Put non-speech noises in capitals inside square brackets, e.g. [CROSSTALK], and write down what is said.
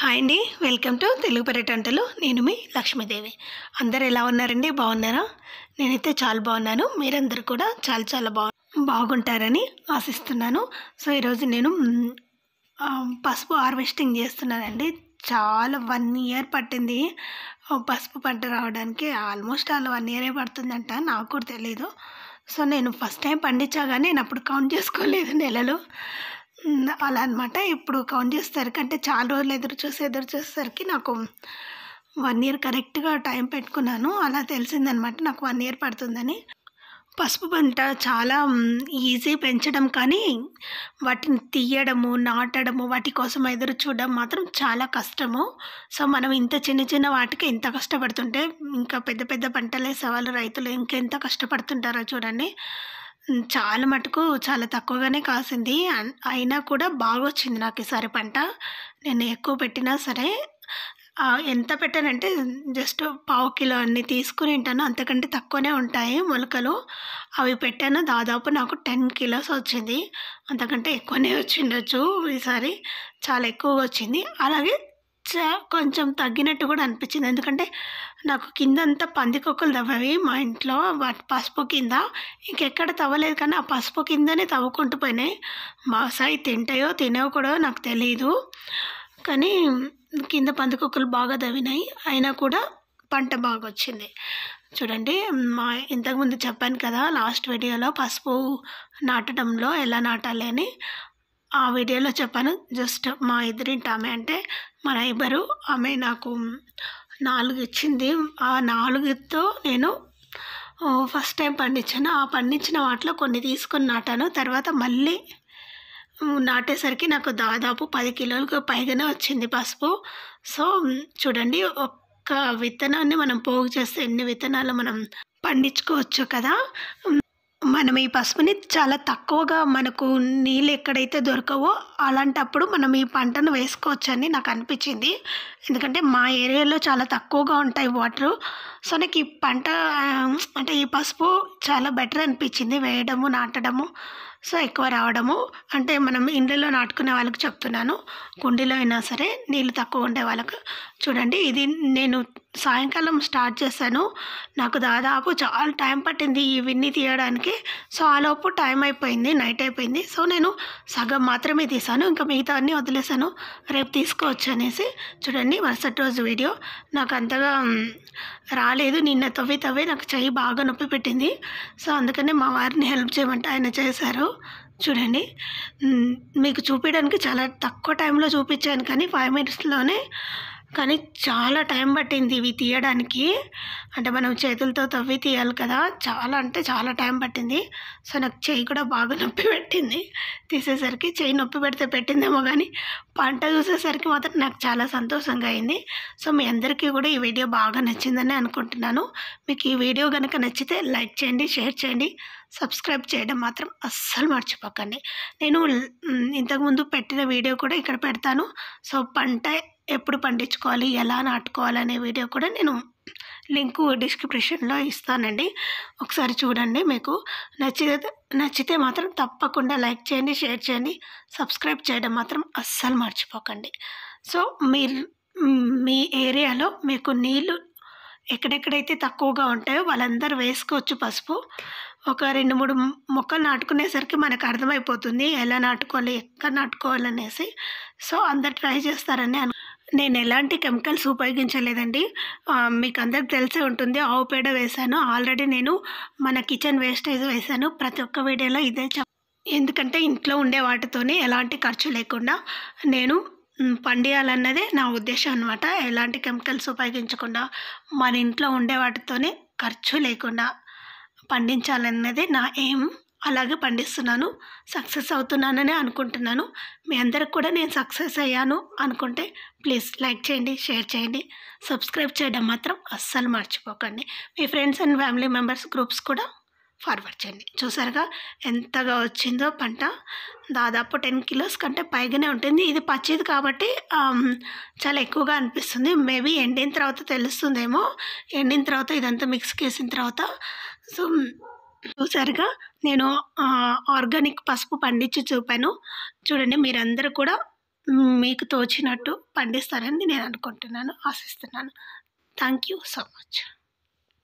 hi అండి welcome to Telugu పర్యటనలు నేను మీ లక్ష్మీదేవి అందరు ఎలా ఉన్నారండి బాగున్నారా నేనైతే చాలా బాగున్నాను మీరందరూ కూడా చాలా చాలా బాగు బాగుంటారని ఆశిస్తున్నాను సో ఈరోజు నేను పసుపు హార్వెస్టింగ్ చేస్తున్నానండి చాలా వన్ ఇయర్ పట్టింది పసుపు పంట రావడానికి ఆల్మోస్ట్ అలా వన్ ఇయరే పడుతుందంట నాకు కూడా తెలీదు సో నేను ఫస్ట్ టైం పండించా కానీ నేను అప్పుడు కౌంట్ చేసుకోలేదు నెలలు అలా అనమాట ఇప్పుడు కౌంట్ చేసేసరికి అంటే చాలా రోజులు ఎదురు చూసి ఎదురు చూసేసరికి నాకు వన్ ఇయర్ కరెక్ట్గా టైం పెట్టుకున్నాను అలా తెలిసిందనమాట నాకు వన్ ఇయర్ పడుతుందని పసుపు పంట చాలా ఈజీ పెంచడం కానీ వాటిని తీయడము నాటడము వాటి కోసం ఎదురు చూడడం మాత్రం చాలా కష్టము సో మనం ఇంత చిన్న చిన్న వాటికి ఎంత కష్టపడుతుంటే ఇంకా పెద్ద పెద్ద పంటలే సవాలు రైతులు ఇంకెంత కష్టపడుతుంటారో చూడండి చాలా మటుకు చాలా తక్కువగానే కాసింది అయినా కూడా బాగా వచ్చింది నాకు ఈసారి పంట నేను ఎక్కువ పెట్టినా సరే ఎంత పెట్టానంటే జస్ట్ పావు కిలో అన్ని తీసుకుని ఉంటాను అంతకంటే తక్కువనే ఉంటాయి మొలకలు అవి పెట్టాను దాదాపు నాకు టెన్ కిలోస్ వచ్చింది అంతకంటే ఎక్కువనే [LAUGHS] వచ్చిండొచ్చు ఈసారి చాలా ఎక్కువగా వచ్చింది అలాగే స్ట్రెస్ కొంచెం తగ్గినట్టు కూడా అనిపించింది ఎందుకంటే నాకు కిందంతా కుక్కలు తవ్వవి మా ఇంట్లో వాటి పసుపు కింద ఇంకెక్కడ తవ్వలేదు కానీ ఆ పసుపు కిందనే తవ్వుకుంటూ పోయినాయి బాసాయి తింటాయో తినేవో కూడా నాకు తెలియదు కానీ కింద కుక్కలు బాగా తవ్వినాయి అయినా కూడా పంట బాగా వచ్చింది చూడండి మా ఇంతకుముందు చెప్పాను కదా లాస్ట్ వీడియోలో పసుపు నాటడంలో ఎలా నాటాలి అని ఆ వీడియోలో చెప్పాను జస్ట్ మా ఇద్దరింటామే అంటే మా నైబరు ఆమె నాకు నాలుగు ఇచ్చింది ఆ నాలుగుతో నేను ఫస్ట్ టైం పండించాను ఆ పండించిన వాటిలో కొన్ని తీసుకొని నాటాను తర్వాత మళ్ళీ నాటేసరికి నాకు దాదాపు పది కిలోలకు పైగానే వచ్చింది పసుపు సో చూడండి ఒక్క విత్తనాన్ని మనం పోగు చేస్తే ఎన్ని విత్తనాలు మనం పండించుకోవచ్చు కదా మనం ఈ పసుపుని చాలా తక్కువగా మనకు నీళ్ళు ఎక్కడైతే దొరకవో అలాంటప్పుడు మనం ఈ పంటను వేసుకోవచ్చు అని నాకు అనిపించింది ఎందుకంటే మా ఏరియాలో చాలా తక్కువగా ఉంటాయి వాటర్ సో నాకు ఈ పంట అంటే ఈ పసుపు చాలా బెటర్ అనిపించింది వేయడము నాటడము సో ఎక్కువ రావడము అంటే మనం ఇండ్లలో నాటుకునే వాళ్ళకి చెప్తున్నాను కుండీలో అయినా సరే నీళ్ళు తక్కువ ఉండే వాళ్ళకు చూడండి ఇది నేను సాయంకాలం స్టార్ట్ చేశాను నాకు దాదాపు చాలా టైం పట్టింది ఇవన్నీ తీయడానికి సో ఆలోపు టైం అయిపోయింది నైట్ అయిపోయింది సో నేను సగం మాత్రమే తీసాను ఇంకా మిగతా అన్నీ వదిలేసాను రేపు తీసుకోవచ్చు అనేసి చూడండి మరుసటి రోజు వీడియో నాకు అంతగా రాలేదు నిన్న తవ్వి తవ్వి నాకు చెయ్యి బాగా నొప్పి పెట్టింది సో అందుకనే మా వారిని హెల్ప్ చేయమంటే ఆయన చేశారు చూడండి మీకు చూపించడానికి చాలా తక్కువ టైంలో చూపించాను కానీ ఫైవ్ మినిట్స్లోనే కానీ చాలా టైం పట్టింది ఇవి తీయడానికి అంటే మనం చేతులతో తవ్వి తీయాలి కదా చాలా అంటే చాలా టైం పట్టింది సో నాకు చేయి కూడా బాగా నొప్పి పెట్టింది తీసేసరికి చేయి నొప్పి పెడితే పెట్టిందేమో కానీ పంట చూసేసరికి మాత్రం నాకు చాలా సంతోషంగా అయింది సో మీ అందరికీ కూడా ఈ వీడియో బాగా నచ్చిందని అనుకుంటున్నాను మీకు ఈ వీడియో కనుక నచ్చితే లైక్ చేయండి షేర్ చేయండి సబ్స్క్రైబ్ చేయడం మాత్రం అస్సలు మర్చిపోకండి నేను ఇంతకుముందు పెట్టిన వీడియో కూడా ఇక్కడ పెడతాను సో పంట ఎప్పుడు పండించుకోవాలి ఎలా నాటుకోవాలి అనే వీడియో కూడా నేను లింకు డిస్క్రిప్షన్లో ఇస్తానండి ఒకసారి చూడండి మీకు నచ్చితే నచ్చితే మాత్రం తప్పకుండా లైక్ చేయండి షేర్ చేయండి సబ్స్క్రైబ్ చేయడం మాత్రం అస్సలు మర్చిపోకండి సో మీరు మీ ఏరియాలో మీకు నీళ్ళు ఎక్కడెక్కడైతే తక్కువగా ఉంటాయో వాళ్ళందరూ వేసుకోవచ్చు పసుపు ఒక రెండు మూడు మొక్కలు నాటుకునేసరికి మనకు అర్థమైపోతుంది ఎలా నాటుకోవాలి ఎక్కడ నాటుకోవాలి అనేసి సో అందరు ట్రై చేస్తారని అను నేను ఎలాంటి కెమికల్స్ ఉపయోగించలేదండి మీకు అందరికి తెలిసే ఉంటుంది ఆవు పేడ వేశాను ఆల్రెడీ నేను మన కిచెన్ వేస్టేజ్ వేశాను ప్రతి ఒక్క వీడియోలో ఇదే ఎందుకంటే ఇంట్లో ఉండే వాటితోనే ఎలాంటి ఖర్చు లేకుండా నేను పండియాలన్నదే నా ఉద్దేశం అనమాట ఎలాంటి కెమికల్స్ ఉపయోగించకుండా మన ఇంట్లో ఉండే వాటితోనే ఖర్చు లేకుండా పండించాలన్నదే నా ఎయిమ్ అలాగే పండిస్తున్నాను సక్సెస్ అవుతున్నానని అనుకుంటున్నాను మీ అందరికి కూడా నేను సక్సెస్ అయ్యాను అనుకుంటే ప్లీజ్ లైక్ చేయండి షేర్ చేయండి సబ్స్క్రైబ్ చేయడం మాత్రం అస్సలు మర్చిపోకండి మీ friends and family members groups కూడా ఫార్వర్డ్ చేయండి చూసారుగా ఎంతగా వచ్చిందో పంట దాదాపు టెన్ కిలోస్ కంటే పైగానే ఉంటుంది ఇది పచ్చిది కాబట్టి చాలా ఎక్కువగా అనిపిస్తుంది మేబీ ఎండిన తర్వాత తెలుస్తుందేమో ఎండిన తర్వాత ఇదంతా మిక్స్ చేసిన తర్వాత సో చూసారుగా నేను ఆర్గానిక్ పసుపు పండించి చూపాను చూడండి మీరందరూ కూడా మీకు తోచినట్టు పండిస్తారని నేను అనుకుంటున్నాను ఆశిస్తున్నాను థ్యాంక్ యూ సో మచ్